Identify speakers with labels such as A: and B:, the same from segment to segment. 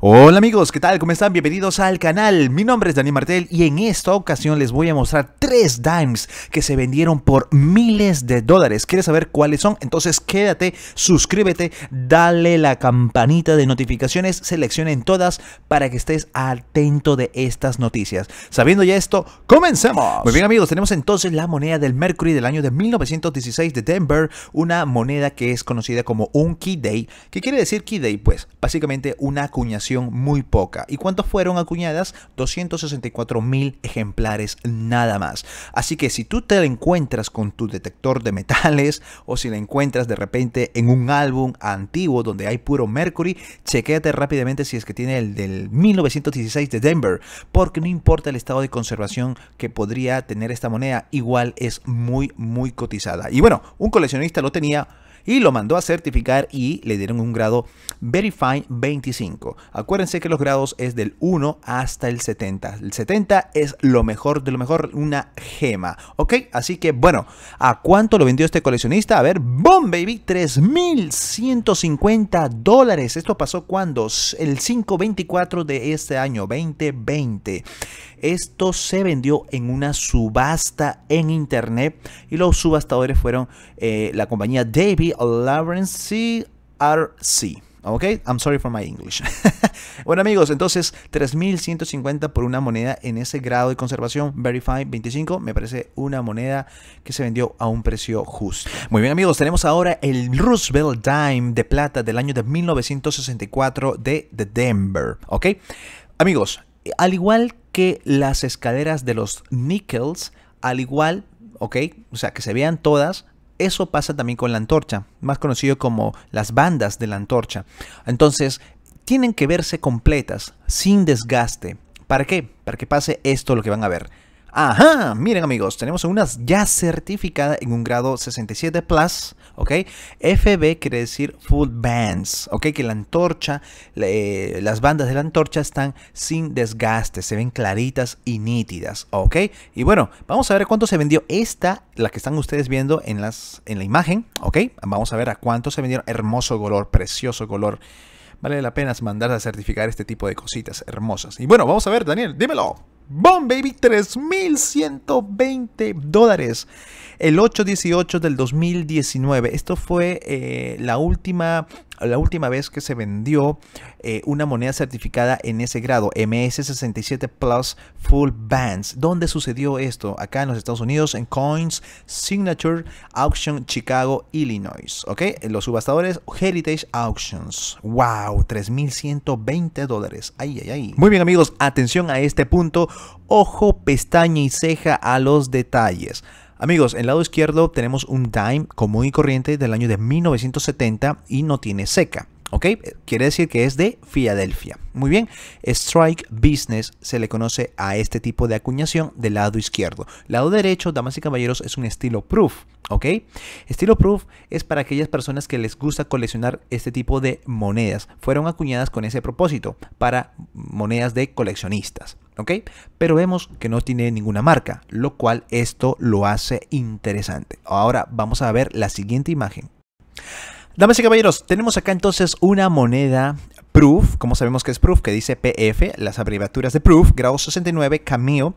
A: Hola amigos, ¿qué tal? ¿Cómo están? Bienvenidos al canal. Mi nombre es Dani Martel y en esta ocasión les voy a mostrar tres dimes que se vendieron por miles de dólares. ¿Quieres saber cuáles son? Entonces quédate, suscríbete, dale la campanita de notificaciones, seleccionen todas para que estés atento de estas noticias. Sabiendo ya esto, comencemos. Muy bien amigos, tenemos entonces la moneda del Mercury del año de 1916 de Denver, una moneda que es conocida como un key day. ¿Qué quiere decir key day? Pues básicamente una acuñación muy poca. ¿Y cuántos fueron acuñadas? 264 mil ejemplares nada más. Así que si tú te la encuentras con tu detector de metales o si la encuentras de repente en un álbum antiguo donde hay puro Mercury, chequéate rápidamente si es que tiene el del 1916 de Denver, porque no importa el estado de conservación que podría tener esta moneda, igual es muy, muy cotizada. Y bueno, un coleccionista lo tenía y lo mandó a certificar y le dieron un grado Verify 25. Acuérdense que los grados es del 1 hasta el 70. El 70 es lo mejor de lo mejor, una gema. ¿Ok? Así que bueno, ¿a cuánto lo vendió este coleccionista? A ver, ¡boom, baby! 3.150 dólares. Esto pasó cuando? El 5.24 de este año, 2020. Esto se vendió en una subasta en internet y los subastadores fueron eh, la compañía Davy Lawrence CRC. ¿Ok? I'm sorry for my English. bueno amigos, entonces 3.150 por una moneda en ese grado de conservación, Verify 25, me parece una moneda que se vendió a un precio justo. Muy bien amigos, tenemos ahora el Roosevelt Dime de plata del año de 1964 de, de Denver. ¿Ok? Amigos, al igual que las escaleras de los nickels, al igual, ¿ok? O sea, que se vean todas, eso pasa también con la antorcha, más conocido como las bandas de la antorcha. Entonces, tienen que verse completas, sin desgaste. ¿Para qué? Para que pase esto lo que van a ver. Ajá, miren amigos, tenemos una ya certificada en un grado 67 Plus, ¿ok? FB quiere decir Full Bands, ¿ok? Que la antorcha, las bandas de la antorcha están sin desgaste, se ven claritas y nítidas, ¿ok? Y bueno, vamos a ver cuánto se vendió esta, la que están ustedes viendo en, las, en la imagen, ¿ok? Vamos a ver a cuánto se vendieron, hermoso color, precioso color. Vale la pena mandar a certificar este tipo de cositas hermosas. Y bueno, vamos a ver, Daniel, dímelo. Bomb Baby, 3.120 dólares. El 8-18 del 2019. Esto fue eh, la última la última vez que se vendió eh, una moneda certificada en ese grado, MS67 Plus Full Bands. ¿Dónde sucedió esto? Acá en los Estados Unidos, en Coins Signature Auction Chicago, Illinois. ¿Ok? Los subastadores Heritage Auctions. ¡Wow! 3.120 dólares. ¡Ay, ay, ay! Muy bien amigos, atención a este punto. Ojo, pestaña y ceja a los detalles. Amigos, en el lado izquierdo tenemos un dime común y corriente del año de 1970 y no tiene seca. ¿Ok? Quiere decir que es de Filadelfia. Muy bien, strike business se le conoce a este tipo de acuñación del lado izquierdo. Lado derecho, damas y caballeros, es un estilo proof. ¿Ok? Estilo proof es para aquellas personas que les gusta coleccionar este tipo de monedas. Fueron acuñadas con ese propósito, para monedas de coleccionistas. ¿Ok? Pero vemos que no tiene ninguna marca, lo cual esto lo hace interesante. Ahora vamos a ver la siguiente imagen. Damas y caballeros, tenemos acá entonces una moneda proof, como sabemos que es proof, que dice PF, las abreviaturas de proof, grado 69, Cameo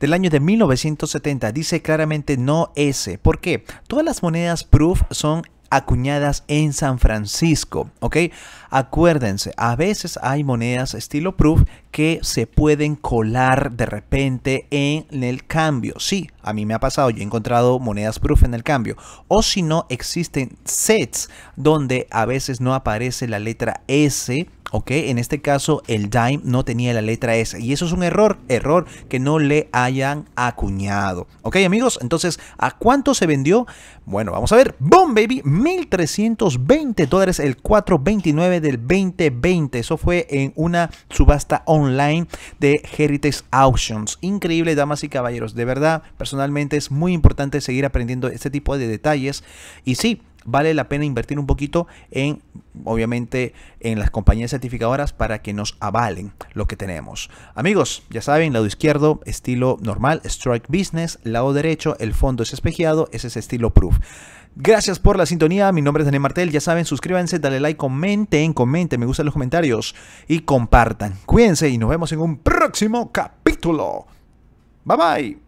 A: del año de 1970 dice claramente no S. ¿Por qué? Todas las monedas proof son acuñadas en San Francisco, ¿ok? Acuérdense, a veces hay monedas estilo proof que se pueden colar de repente en el cambio. Sí, a mí me ha pasado, yo he encontrado monedas proof en el cambio. O si no, existen sets donde a veces no aparece la letra S Ok, en este caso el dime no tenía la letra S y eso es un error, error que no le hayan acuñado. Ok amigos, entonces ¿a cuánto se vendió? Bueno, vamos a ver, boom baby, 1320 dólares el 429 del 2020. Eso fue en una subasta online de Heritage Auctions. Increíble, damas y caballeros, de verdad, personalmente es muy importante seguir aprendiendo este tipo de detalles y sí, vale la pena invertir un poquito en, obviamente, en las compañías certificadoras para que nos avalen lo que tenemos. Amigos, ya saben, lado izquierdo, estilo normal, Strike Business, lado derecho, el fondo es espejeado, ese es estilo Proof. Gracias por la sintonía, mi nombre es Daniel Martel, ya saben, suscríbanse, dale like, comenten, comenten, me gustan los comentarios y compartan. Cuídense y nos vemos en un próximo capítulo. Bye bye.